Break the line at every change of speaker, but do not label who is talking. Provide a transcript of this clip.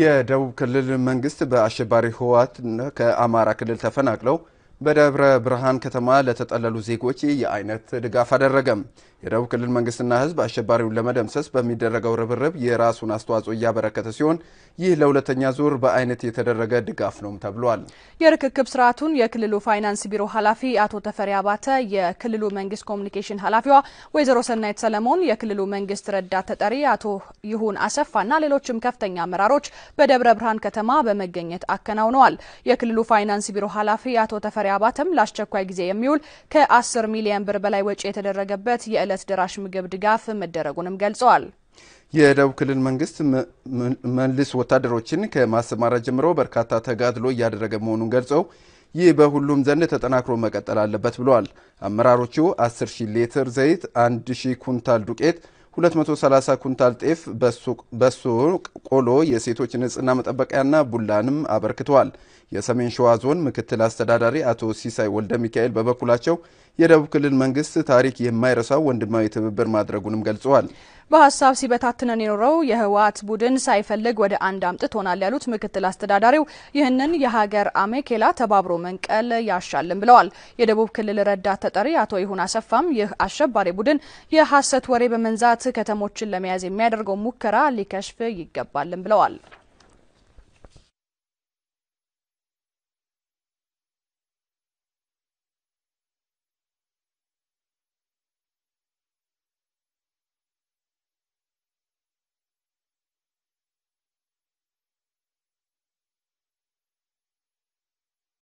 የደቡብ ክልል መንግስት በአሸባሪ ህወሓት ከአማራ ክልል ተፈናቅለው በደብረ ብርሃን ከተማ ለተጠለሉ ዜጎች የአይነት ድጋፍ አደረገም። የደቡብ ክልል መንግስትና ህዝብ አሸባሪውን ለመደምሰስ በሚደረገው ርብርብ የራሱን አስተዋጽኦ እያበረከተ ሲሆን ይህ ለሁለተኛ ዙር በአይነት የተደረገ ድጋፍ ነውም ተብሏል።
የርክክብ ስርዓቱን የክልሉ ፋይናንስ ቢሮ ኃላፊ አቶ ተፈሪ አባተ፣ የክልሉ መንግስት ኮሚኒኬሽን ኃላፊዋ ወይዘሮ ሰናይት ሰለሞን፣ የክልሉ መንግስት ረዳት ተጠሪ አቶ ይሁን አሰፋና ሌሎችም ከፍተኛ አመራሮች በደብረ ብርሃን ከተማ በመገኘት አከናውነዋል። የክልሉ ፋይናንስ ቢሮ ኃላፊ አቶ ተፈሪ መኩሪያ አባተም ለአስቸኳይ ጊዜ የሚውል ከ10 ሚሊዮን ብር በላይ ወጪ የተደረገበት የዕለት ደራሽ ምግብ ድጋፍ መደረጉንም ገልጸዋል።
የደቡብ ክልል መንግስት መልስ ወታደሮችን ከማሰማራት ጀምሮ በርካታ ተጋድሎ እያደረገ መሆኑን ገልጸው ይህ በሁሉም ዘንድ ተጠናክሮ መቀጠል አለበት ብለዋል። አመራሮቹ 10 ሺህ ሊትር ዘይት፣ 1 ሺህ ኩንታል ዱቄት 230 ኩንታል ጤፍ፣ በሶ፣ ቆሎ፣ የሴቶች ንጽህና መጠበቂያና ቡላንም አበርክተዋል። የሰሜን ሸዋ ዞን ምክትል አስተዳዳሪ አቶ ሲሳይ ወልደ ሚካኤል በበኩላቸው የደቡብ ክልል መንግስት ታሪክ የማይረሳው ወንድማዊ ትብብር ማድረጉንም ገልጸዋል።
በሀሳብ ሲበታትነን የኖረው የህወሓት ቡድን ሳይፈልግ ወደ አንድ አምጥቶናል ያሉት ምክትል አስተዳዳሪው ይህንን የሀገር አሜኬላ ተባብሮ መንቀል ያሻልን ብለዋል። የደቡብ ክልል ረዳት ተጠሪ አቶ ይሁን አሰፋም ይህ አሸባሪ ቡድን የሀሰት ወሬ በመንዛት ከተሞችን ለመያዝ የሚያደርገው ሙከራ ሊከሽፍ ይገባልን ብለዋል።